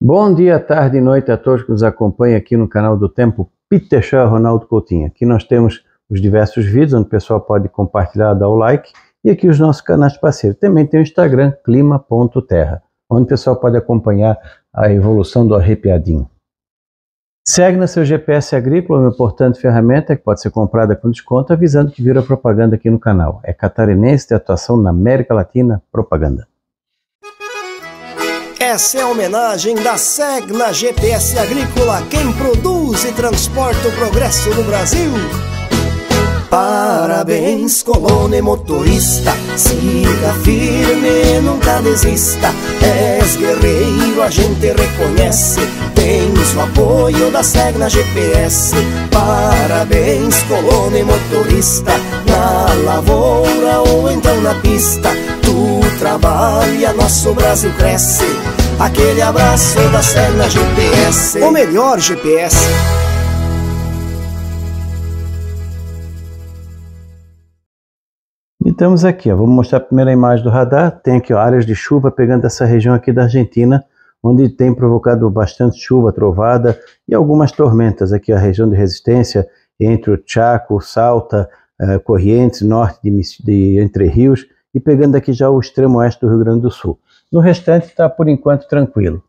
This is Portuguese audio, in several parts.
Bom dia, tarde e noite a todos que nos acompanham aqui no canal do Tempo Peter Shaw Ronaldo Coutinho. Aqui nós temos os diversos vídeos onde o pessoal pode compartilhar, dar o like e aqui os nossos canais parceiros. Também tem o Instagram clima.terra, onde o pessoal pode acompanhar a evolução do arrepiadinho. Segna seu GPS agrícola, uma importante ferramenta que pode ser comprada com desconto, avisando que vira propaganda aqui no canal. É catarinense de atuação na América Latina Propaganda. Essa é a homenagem da Segna GPS Agrícola, quem produz e transporta o progresso no Brasil. Parabéns, colono e motorista, siga firme, nunca desista. És guerreiro, a gente reconhece, tens o apoio da Segna GPS. Parabéns, colono e motorista, na lavoura ou então na pista. Tu trabalha, nosso Brasil cresce Aquele abraço da Serna GPS O melhor GPS E estamos aqui, ó. vamos mostrar a primeira imagem do radar. Tem aqui ó, áreas de chuva pegando essa região aqui da Argentina, onde tem provocado bastante chuva, trovada e algumas tormentas. Aqui a região de resistência entre o Chaco, Salta, eh, Corrientes, norte de, de Entre Rios e pegando aqui já o extremo oeste do Rio Grande do Sul. No restante está por enquanto tranquilo.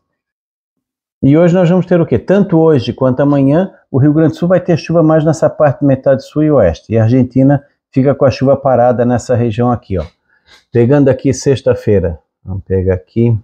E hoje nós vamos ter o quê? Tanto hoje quanto amanhã, o Rio Grande do Sul vai ter chuva mais nessa parte metade sul e oeste. E a Argentina fica com a chuva parada nessa região aqui, ó. Pegando aqui sexta-feira. Vamos pegar aqui.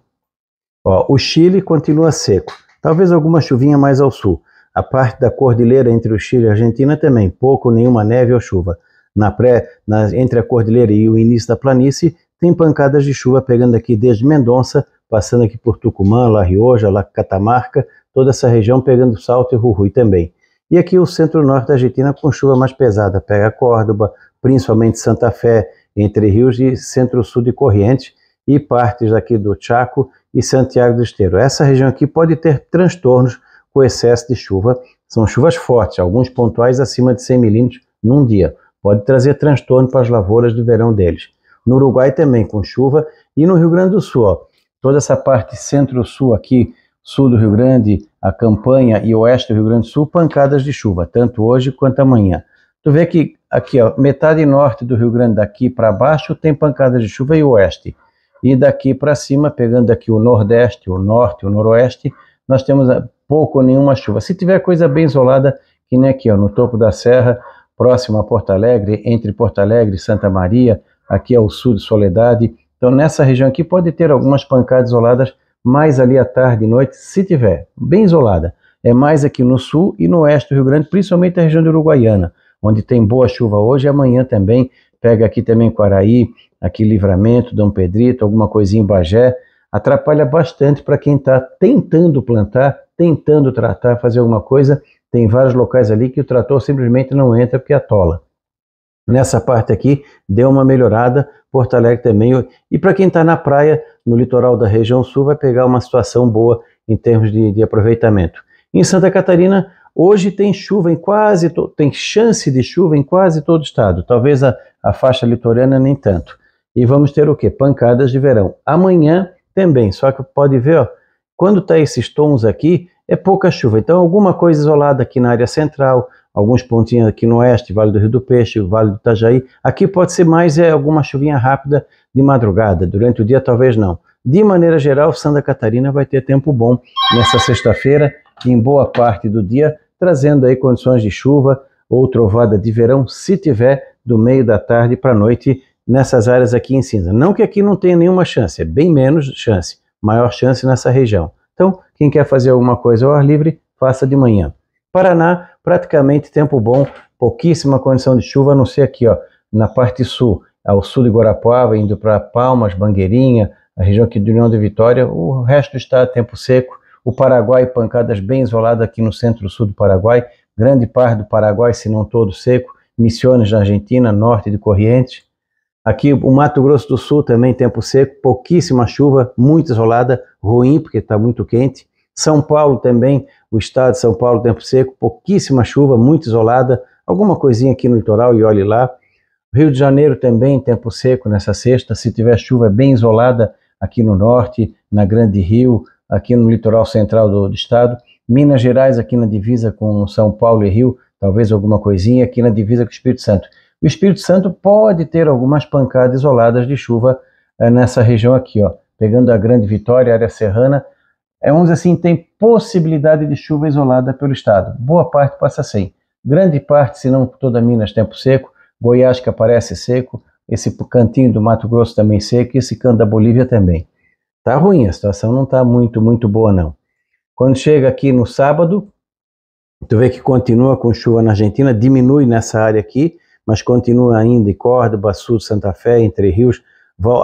Ó, o Chile continua seco. Talvez alguma chuvinha mais ao sul. A parte da cordilheira entre o Chile e a Argentina também, pouco nenhuma neve ou chuva. Na pré, na, entre a cordilheira e o início da planície, tem pancadas de chuva pegando aqui desde Mendonça, passando aqui por Tucumã, La Rioja, La Catamarca, toda essa região pegando Salto e Rurui também. E aqui o centro-norte da Argentina com chuva mais pesada, pega Córdoba, principalmente Santa Fé, entre rios e centro-sul de Corrientes e partes aqui do Chaco e Santiago do Esteiro. Essa região aqui pode ter transtornos com excesso de chuva. São chuvas fortes, alguns pontuais acima de 100 milímetros num dia. Pode trazer transtorno para as lavouras do verão deles no Uruguai também com chuva e no Rio Grande do Sul. Ó, toda essa parte centro-sul aqui, sul do Rio Grande, a campanha e oeste do Rio Grande do Sul, pancadas de chuva, tanto hoje quanto amanhã. Tu vê que aqui, ó, metade norte do Rio Grande daqui para baixo tem pancadas de chuva e oeste. E daqui para cima, pegando aqui o nordeste, o norte, o noroeste, nós temos ah, pouco ou nenhuma chuva. Se tiver coisa bem isolada, que nem aqui, ó, no topo da serra, próximo a Porto Alegre, entre Porto Alegre e Santa Maria, aqui ao sul de Soledade. Então, nessa região aqui pode ter algumas pancadas isoladas mais ali à tarde e noite, se tiver, bem isolada. É mais aqui no sul e no oeste do Rio Grande, principalmente a região de Uruguaiana, onde tem boa chuva hoje e amanhã também. Pega aqui também Quaraí, aqui Livramento, Dom Pedrito, alguma coisinha em Bagé. Atrapalha bastante para quem está tentando plantar, tentando tratar, fazer alguma coisa. Tem vários locais ali que o trator simplesmente não entra porque atola nessa parte aqui deu uma melhorada, Porto Alegre também. E para quem está na praia, no litoral da região sul, vai pegar uma situação boa em termos de, de aproveitamento. Em Santa Catarina, hoje tem chuva em quase, tem chance de chuva em quase todo o estado, talvez a, a faixa litorânea nem tanto. E vamos ter o que? Pancadas de verão. Amanhã também, só que pode ver, ó, quando está esses tons aqui, é pouca chuva. Então, alguma coisa isolada aqui na área central, alguns pontinhos aqui no oeste, Vale do Rio do Peixe, Vale do Itajaí. Aqui pode ser mais é, alguma chuvinha rápida de madrugada, durante o dia talvez não. De maneira geral, Santa Catarina vai ter tempo bom nessa sexta-feira e em boa parte do dia, trazendo aí condições de chuva ou trovada de verão, se tiver, do meio da tarde para a noite nessas áreas aqui em cinza. Não que aqui não tenha nenhuma chance, é bem menos chance, maior chance nessa região. Então, quem quer fazer alguma coisa ao ar livre, faça de manhã. Paraná, praticamente tempo bom, pouquíssima condição de chuva, a não ser aqui, ó, na parte sul, ao sul de Guarapuava, indo para Palmas, Bangueirinha, a região aqui do União de Vitória, o resto do estado é tempo seco. O Paraguai, pancadas bem isoladas aqui no centro-sul do Paraguai, grande parte do Paraguai, se não todo seco, Missões na Argentina, norte de Corrientes, Aqui o Mato Grosso do Sul também tempo seco, pouquíssima chuva, muito isolada, ruim porque está muito quente. São Paulo também, o estado de São Paulo tempo seco, pouquíssima chuva, muito isolada, alguma coisinha aqui no litoral e olhe lá. Rio de Janeiro também tempo seco nessa sexta, se tiver chuva é bem isolada aqui no norte, na Grande Rio, aqui no litoral central do, do estado. Minas Gerais aqui na divisa com São Paulo e Rio, talvez alguma coisinha aqui na divisa com o Espírito Santo. O Espírito Santo pode ter algumas pancadas isoladas de chuva é, nessa região aqui, ó, pegando a Grande Vitória, área serrana. É, uns assim, tem possibilidade de chuva isolada pelo estado. Boa parte passa sem. Grande parte, se não toda Minas, tempo seco. Goiás que aparece seco. Esse cantinho do Mato Grosso também seco. E esse canto da Bolívia também. Tá ruim, a situação não tá muito, muito boa não. Quando chega aqui no sábado, tu vê que continua com chuva na Argentina, diminui nessa área aqui, mas continua ainda em Córdoba, sul Santa Fé, Entre Rios.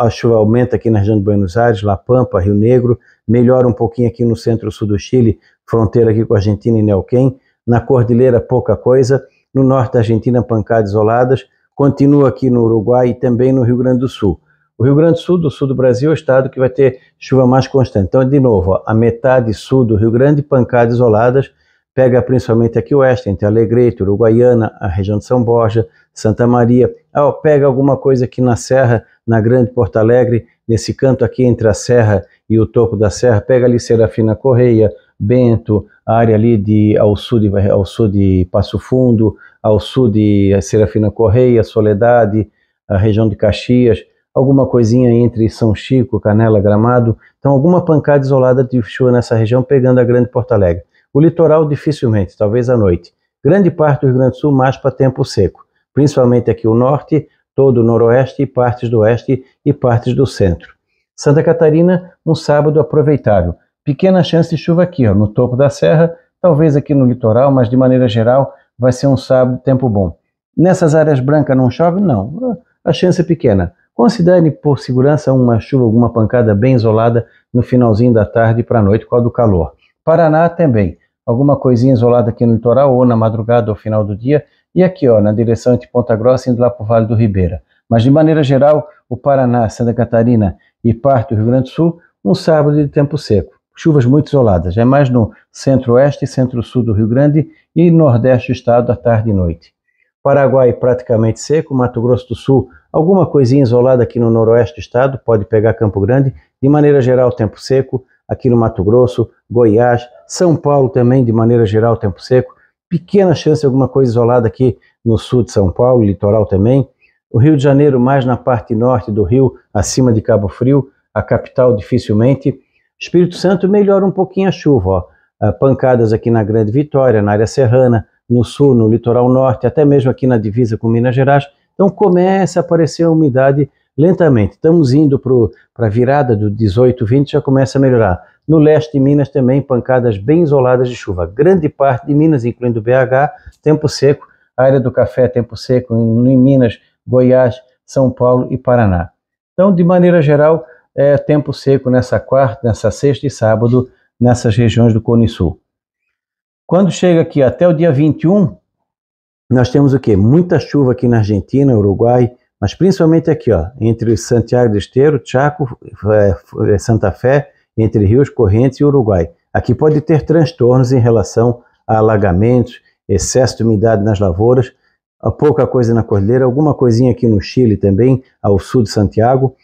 A chuva aumenta aqui na região de Buenos Aires, La Pampa, Rio Negro. Melhora um pouquinho aqui no centro-sul do Chile, fronteira aqui com a Argentina e Neuquén. Na Cordilheira, pouca coisa. No norte da Argentina, pancadas isoladas. Continua aqui no Uruguai e também no Rio Grande do Sul. O Rio Grande do Sul, do sul do Brasil, é o estado que vai ter chuva mais constante. Então, de novo, ó, a metade sul do Rio Grande, pancadas isoladas, Pega principalmente aqui o oeste, entre Alegreito, Uruguaiana, a região de São Borja, Santa Maria. Ah, pega alguma coisa aqui na Serra, na Grande Porto Alegre, nesse canto aqui entre a Serra e o topo da Serra. Pega ali Serafina Correia, Bento, a área ali de, ao, sul de, ao sul de Passo Fundo, ao sul de Serafina Correia, Soledade, a região de Caxias alguma coisinha entre São Chico, Canela, Gramado. Então, alguma pancada isolada de chuva nessa região, pegando a Grande Porto Alegre. O litoral dificilmente, talvez à noite. Grande parte do Rio Grande do Sul mais para tempo seco, principalmente aqui o norte, todo o noroeste e partes do oeste e partes do centro. Santa Catarina, um sábado aproveitável. Pequena chance de chuva aqui, ó, no topo da serra, talvez aqui no litoral, mas de maneira geral vai ser um sábado tempo bom. Nessas áreas brancas não chove? Não, a chance é pequena. Considere por segurança uma chuva, alguma pancada bem isolada no finalzinho da tarde para a noite, qual do calor. Paraná também alguma coisinha isolada aqui no litoral, ou na madrugada, ou final do dia, e aqui ó, na direção de Ponta Grossa, indo lá para o Vale do Ribeira. Mas de maneira geral, o Paraná, Santa Catarina e parte do Rio Grande do Sul, um sábado de tempo seco. Chuvas muito isoladas, é mais no centro-oeste e centro-sul do Rio Grande e nordeste do estado à tarde e noite. Paraguai praticamente seco, Mato Grosso do Sul, alguma coisinha isolada aqui no noroeste do estado, pode pegar Campo Grande. De maneira geral, tempo seco, aqui no Mato Grosso, Goiás, São Paulo também, de maneira geral, tempo seco. Pequena chance de alguma coisa isolada aqui no sul de São Paulo, litoral também. O Rio de Janeiro, mais na parte norte do Rio, acima de Cabo Frio, a capital dificilmente. Espírito Santo melhora um pouquinho a chuva, ó. Ah, pancadas aqui na Grande Vitória, na área serrana, no sul, no litoral norte, até mesmo aqui na divisa com Minas Gerais. Então começa a aparecer a umidade lentamente. Estamos indo para a virada do 18, 20, já começa a melhorar. No leste de Minas também, pancadas bem isoladas de chuva. Grande parte de Minas, incluindo BH, tempo seco. A área do café, tempo seco, em Minas, Goiás, São Paulo e Paraná. Então, de maneira geral, é tempo seco nessa quarta, nessa sexta e sábado, nessas regiões do Cone Sul. Quando chega aqui até o dia 21, nós temos o quê? Muita chuva aqui na Argentina, Uruguai, mas principalmente aqui, ó, entre Santiago do Esteiro, Chaco, é, é, Santa Fé, entre rios correntes e Uruguai. Aqui pode ter transtornos em relação a alagamentos, excesso de umidade nas lavouras, pouca coisa na cordilheira, alguma coisinha aqui no Chile também, ao sul de Santiago.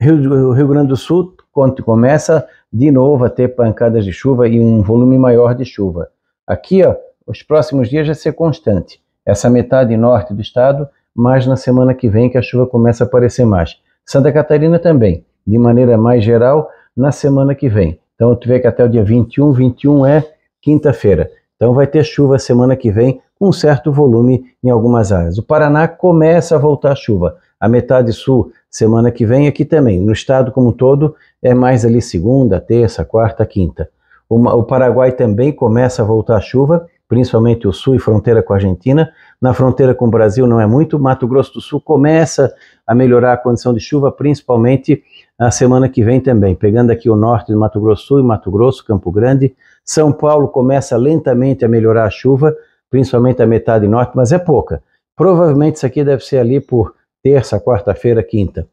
Rio, Rio Grande do Sul quando começa de novo a ter pancadas de chuva e um volume maior de chuva. Aqui, ó, os próximos dias vai ser constante. Essa metade norte do estado mas na semana que vem que a chuva começa a aparecer mais. Santa Catarina também, de maneira mais geral, na semana que vem. Então tu vê que até o dia 21, 21 é quinta-feira. Então vai ter chuva semana que vem, com um certo volume em algumas áreas. O Paraná começa a voltar a chuva. A metade sul semana que vem aqui também. No estado como um todo é mais ali segunda, terça, quarta, quinta. O Paraguai também começa a voltar a chuva principalmente o sul e fronteira com a Argentina. Na fronteira com o Brasil não é muito. Mato Grosso do Sul começa a melhorar a condição de chuva, principalmente na semana que vem também. Pegando aqui o norte do Mato Grosso do Sul e Mato Grosso, Campo Grande. São Paulo começa lentamente a melhorar a chuva, principalmente a metade norte, mas é pouca. Provavelmente isso aqui deve ser ali por terça, quarta-feira, quinta.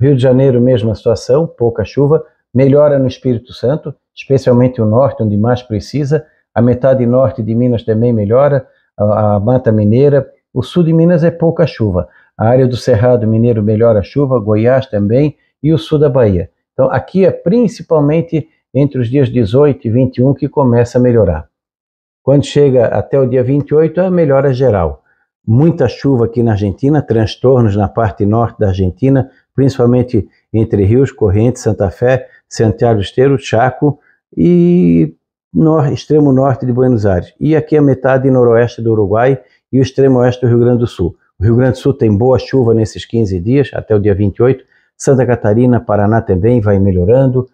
Rio de Janeiro, mesma situação, pouca chuva. Melhora no Espírito Santo, especialmente o norte, onde mais precisa a metade norte de Minas também melhora, a, a Mata Mineira, o sul de Minas é pouca chuva, a área do Cerrado Mineiro melhora a chuva, Goiás também e o sul da Bahia. Então aqui é principalmente entre os dias 18 e 21 que começa a melhorar. Quando chega até o dia 28, é a melhora é geral. Muita chuva aqui na Argentina, transtornos na parte norte da Argentina, principalmente entre Rios, Correntes, Santa Fé, Santiago do Esteiro, Chaco e extremo norte de Buenos Aires. E aqui a é metade noroeste do Uruguai e o extremo oeste do Rio Grande do Sul. O Rio Grande do Sul tem boa chuva nesses 15 dias, até o dia 28. Santa Catarina, Paraná também vai melhorando.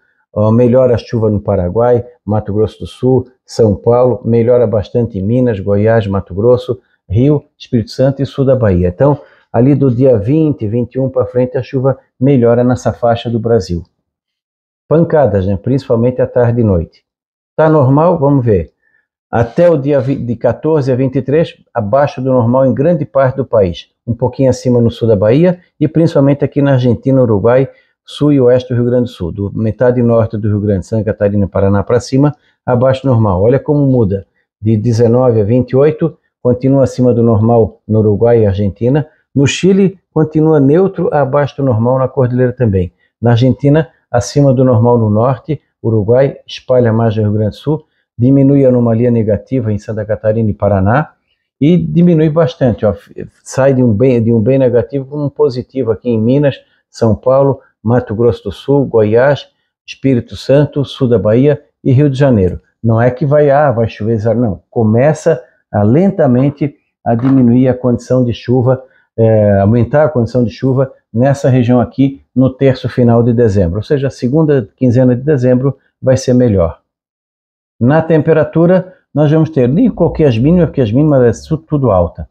melhora a chuva no Paraguai, Mato Grosso do Sul, São Paulo, melhora bastante em Minas, Goiás, Mato Grosso, Rio, Espírito Santo e sul da Bahia. Então, ali do dia 20, 21 para frente, a chuva melhora nessa faixa do Brasil. Pancadas, né? principalmente à tarde e noite. Está normal? Vamos ver. Até o dia de 14 a 23, abaixo do normal em grande parte do país, um pouquinho acima no sul da Bahia e principalmente aqui na Argentina, Uruguai, sul e oeste do Rio Grande do Sul, do metade norte do Rio Grande, Santa Catarina, Paraná para cima, abaixo do normal. Olha como muda. De 19 a 28, continua acima do normal no Uruguai e Argentina. No Chile, continua neutro abaixo do normal na Cordilheira também. Na Argentina, acima do normal no norte, Uruguai, espalha mais no Rio Grande do Sul, diminui a anomalia negativa em Santa Catarina e Paraná e diminui bastante, ó, sai de um bem de um bem negativo para um positivo aqui em Minas, São Paulo, Mato Grosso do Sul, Goiás, Espírito Santo, sul da Bahia e Rio de Janeiro. Não é que vai ah, vai chover não. Começa a lentamente a diminuir a condição de chuva, é, aumentar a condição de chuva nessa região aqui no terço final de dezembro, ou seja, a segunda quinzena de dezembro vai ser melhor. Na temperatura, nós vamos ter, nem coloquei as mínimas, porque as mínimas é tudo, alta.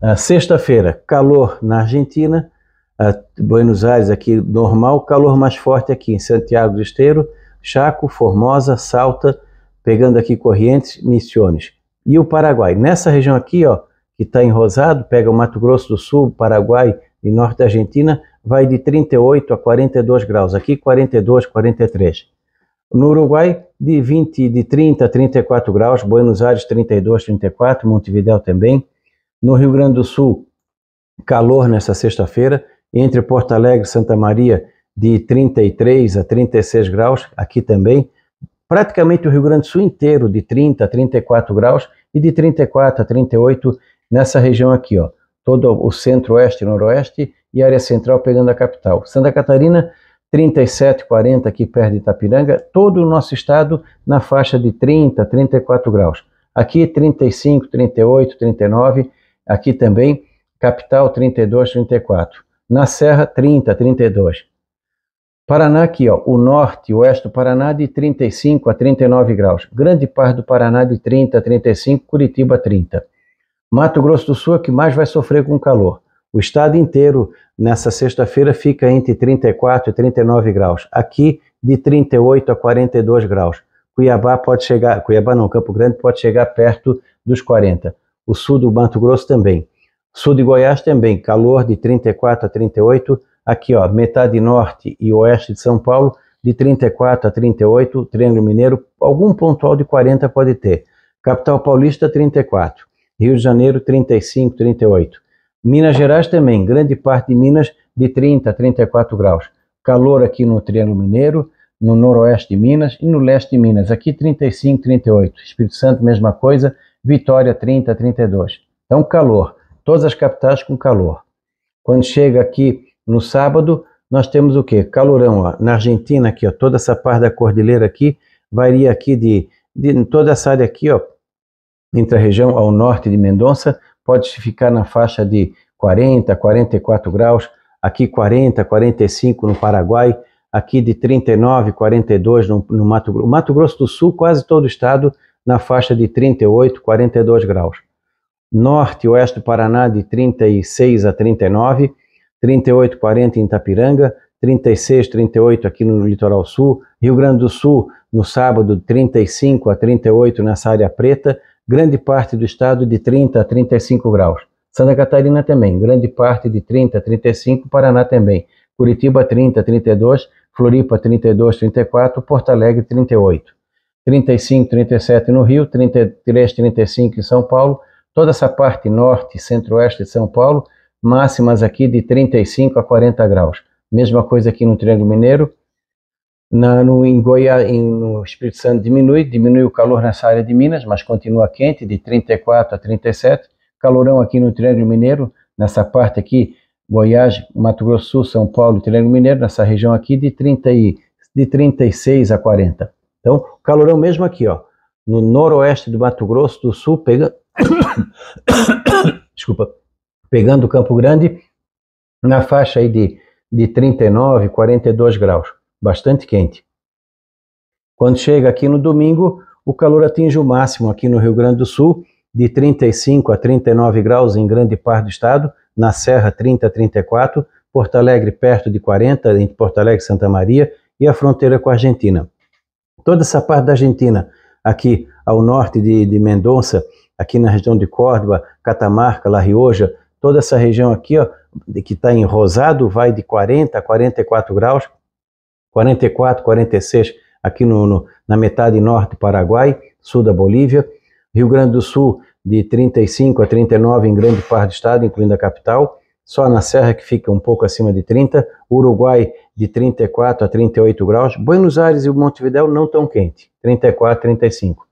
Ah, sexta-feira, calor na Argentina, a ah, Buenos Aires aqui normal, calor mais forte aqui em Santiago do Esteiro, Chaco, Formosa, Salta, pegando aqui Corrientes, Misiones. E o Paraguai, nessa região aqui, ó, que está enrosado, pega o Mato Grosso do Sul, Paraguai, e norte da Argentina vai de 38 a 42 graus, aqui 42, 43. No Uruguai, de 20, de 30 a 34 graus, Buenos Aires 32, 34, Montevideo também. No Rio Grande do Sul, calor nesta sexta-feira, entre Porto Alegre e Santa Maria, de 33 a 36 graus, aqui também. Praticamente o Rio Grande do Sul inteiro, de 30 a 34 graus, e de 34 a 38 nessa região aqui, ó todo o centro-oeste e noroeste e área central pegando a capital. Santa Catarina, 37,40 aqui perto de Itapiranga, todo o nosso estado na faixa de 30, 34 graus. Aqui 35, 38, 39, aqui também, capital 32, 34. Na Serra, 30, 32. Paraná aqui, ó, o norte e oeste do Paraná de 35 a 39 graus. Grande parte do Paraná de 30 a 35, Curitiba 30. Mato Grosso do Sul é que mais vai sofrer com calor. O estado inteiro, nessa sexta-feira, fica entre 34 e 39 graus. Aqui, de 38 a 42 graus. Cuiabá pode chegar, Cuiabá não, Campo Grande pode chegar perto dos 40. O sul do Mato Grosso também. Sul de Goiás também, calor de 34 a 38. Aqui, ó, metade norte e oeste de São Paulo, de 34 a 38. Triângulo Mineiro, algum pontual de 40 pode ter. Capital Paulista, 34. Rio de Janeiro 35, 38. Minas Gerais também, grande parte de Minas de 30 a 34 graus. Calor aqui no Triângulo Mineiro, no noroeste de Minas e no leste de Minas, aqui 35, 38. Espírito Santo, mesma coisa, Vitória 30, 32. Então, calor. Todas as capitais com calor. Quando chega aqui no sábado, nós temos o que? Calorão, ó. Na Argentina aqui, ó, toda essa parte da cordilheira aqui, varia aqui de, de toda essa área aqui, ó, entre a região ao norte de Mendonça pode ficar na faixa de 40, 44 graus, aqui 40, 45 no Paraguai, aqui de 39, 42 no, no Mato Grosso. Mato Grosso do Sul, quase todo o estado, na faixa de 38, 42 graus. Norte e oeste do Paraná, de 36 a 39, 38, 40 em Itapiranga, 36, 38 aqui no litoral sul, Rio Grande do Sul, no sábado, 35 a 38 nessa área preta, grande parte do estado de 30 a 35 graus. Santa Catarina também, grande parte de 30 a 35, Paraná também. Curitiba 30 a 32, Floripa 32, 34, Porto Alegre 38. 35, 37 no Rio, 33, 35 em São Paulo, toda essa parte norte, centro-oeste de São Paulo, máximas aqui de 35 a 40 graus. Mesma coisa aqui no Triângulo Mineiro, na, no, em Goiás, em, no Espírito Santo diminui, diminui o calor nessa área de Minas, mas continua quente, de 34 a 37. Calorão aqui no Triângulo Mineiro, nessa parte aqui, Goiás, Mato Grosso Sul, São Paulo, Triângulo Mineiro, nessa região aqui, de, 30 e, de 36 a 40. Então, calorão mesmo aqui, ó, no noroeste do Mato Grosso do Sul, pega... Desculpa, pegando Campo Grande, na faixa aí de, de 39, 42 graus bastante quente. Quando chega aqui no domingo, o calor atinge o máximo aqui no Rio Grande do Sul, de 35 a 39 graus em grande parte do estado, na Serra 30 a 34, Porto Alegre perto de 40, entre Porto Alegre e Santa Maria, e a fronteira com a Argentina. Toda essa parte da Argentina, aqui ao norte de, de Mendonça, aqui na região de Córdoba, Catamarca, La Rioja, toda essa região aqui, ó, que está em Rosado, vai de 40 a 44 graus, 44, 46, aqui no, no, na metade norte do Paraguai, sul da Bolívia. Rio Grande do Sul, de 35 a 39 em grande parte do estado, incluindo a capital. Só na Serra que fica um pouco acima de 30. Uruguai, de 34 a 38 graus. Buenos Aires e Montevidéu não tão quente, 34, 35.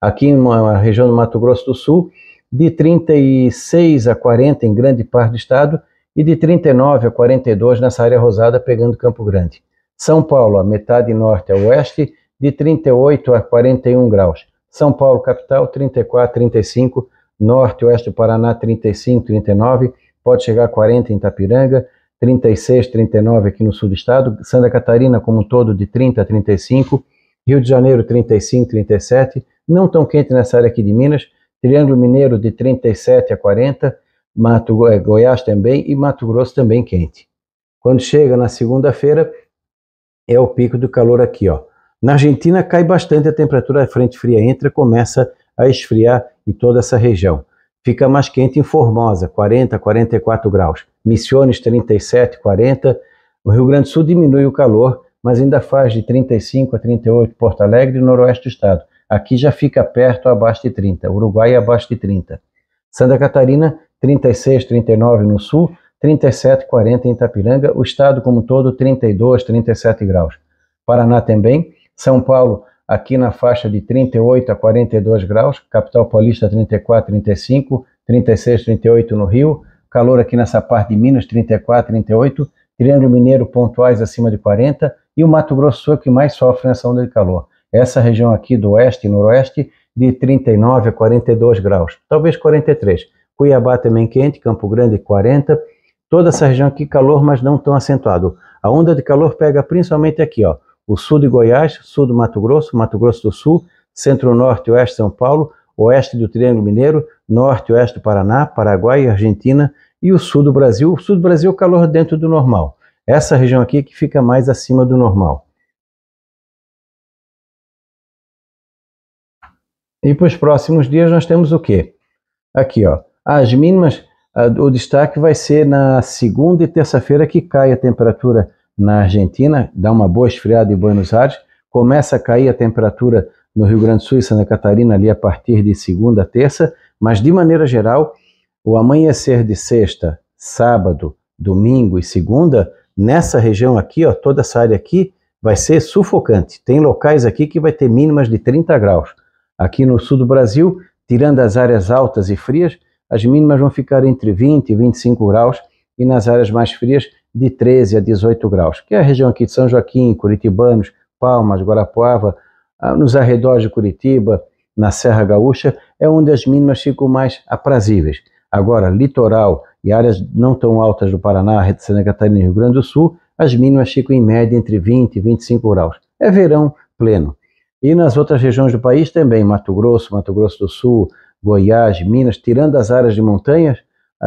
Aqui na região do Mato Grosso do Sul, de 36 a 40 em grande parte do estado e de 39 a 42 nessa área rosada, pegando Campo Grande. São Paulo, a metade norte a oeste, de 38 a 41 graus. São Paulo, capital, 34, 35, norte, oeste do Paraná, 35, 39, pode chegar a 40 em Itapiranga, 36, 39 aqui no sul do estado, Santa Catarina como um todo de 30 a 35, Rio de Janeiro 35, 37, não tão quente nessa área aqui de Minas, Triângulo Mineiro de 37 a 40, Mato, Goiás também e Mato Grosso também quente. Quando chega na segunda-feira, é o pico do calor aqui, ó. Na Argentina cai bastante a temperatura, a frente fria entra, começa a esfriar em toda essa região. Fica mais quente em Formosa, 40, 44 graus. Missiones, 37, 40. O Rio Grande do Sul diminui o calor, mas ainda faz de 35 a 38 Porto Alegre noroeste do estado. Aqui já fica perto, abaixo de 30. Uruguai, abaixo de 30. Santa Catarina, 36, 39 no sul. 37,40 em Itapiranga, o estado como todo 32, 37 graus. Paraná também, São Paulo aqui na faixa de 38 a 42 graus, capital paulista 34, 35, 36, 38 no Rio, calor aqui nessa parte de Minas 34, 38, Triângulo Mineiro pontuais acima de 40 e o Mato Grosso Sul que mais sofre nessa onda de calor. Essa região aqui do oeste e noroeste de 39 a 42 graus, talvez 43. Cuiabá também quente, Campo Grande 40, toda essa região aqui calor, mas não tão acentuado. A onda de calor pega principalmente aqui, ó, o sul de Goiás, sul do Mato Grosso, Mato Grosso do Sul, centro-norte, oeste de São Paulo, oeste do Triângulo Mineiro, norte, oeste do Paraná, Paraguai e Argentina, e o sul do Brasil. O sul do Brasil, calor dentro do normal. Essa região aqui que fica mais acima do normal. E para os próximos dias nós temos o quê? Aqui, ó, as mínimas ah, o destaque vai ser na segunda e terça-feira que cai a temperatura na Argentina, dá uma boa esfriada em Buenos Aires, começa a cair a temperatura no Rio Grande do Sul e Santa Catarina ali a partir de segunda, terça, mas de maneira geral, o amanhecer de sexta, sábado, domingo e segunda, nessa região aqui, ó, toda essa área aqui, vai ser sufocante. Tem locais aqui que vai ter mínimas de 30 graus. Aqui no sul do Brasil, tirando as áreas altas e frias, as mínimas vão ficar entre 20 e 25 graus e nas áreas mais frias de 13 a 18 graus, que é a região aqui de São Joaquim, Curitibanos, Palmas, Guarapuava, ah, nos arredores de Curitiba, na Serra Gaúcha, é onde as mínimas ficam mais aprazíveis. Agora, litoral e áreas não tão altas do Paraná, de Santa Catarina e Rio Grande do Sul, as mínimas ficam em média entre 20 e 25 graus. É verão pleno. E nas outras regiões do país também, Mato Grosso, Mato Grosso do Sul, Goiás, Minas, tirando as áreas de montanhas,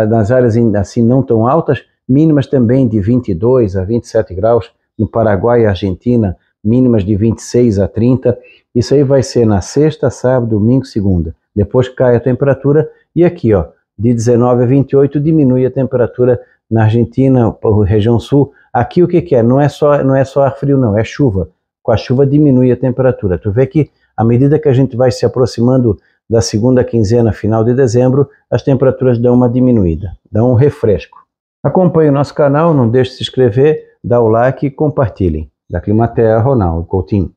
nas áreas assim não tão altas, mínimas também de 22 a 27 graus, no Paraguai e Argentina, mínimas de 26 a 30. Isso aí vai ser na sexta, sábado, domingo, segunda. Depois cai a temperatura e aqui, ó, de 19 a 28 diminui a temperatura na Argentina, região sul. Aqui o que, que é? Não é só não é só ar frio, não, é chuva. Com a chuva diminui a temperatura. Tu vê que à medida que a gente vai se aproximando da segunda quinzena final de dezembro, as temperaturas dão uma diminuída, dão um refresco. Acompanhe o nosso canal, não deixe de se inscrever, dá o like e compartilhem. Da Climatea, Ronaldo Coutinho.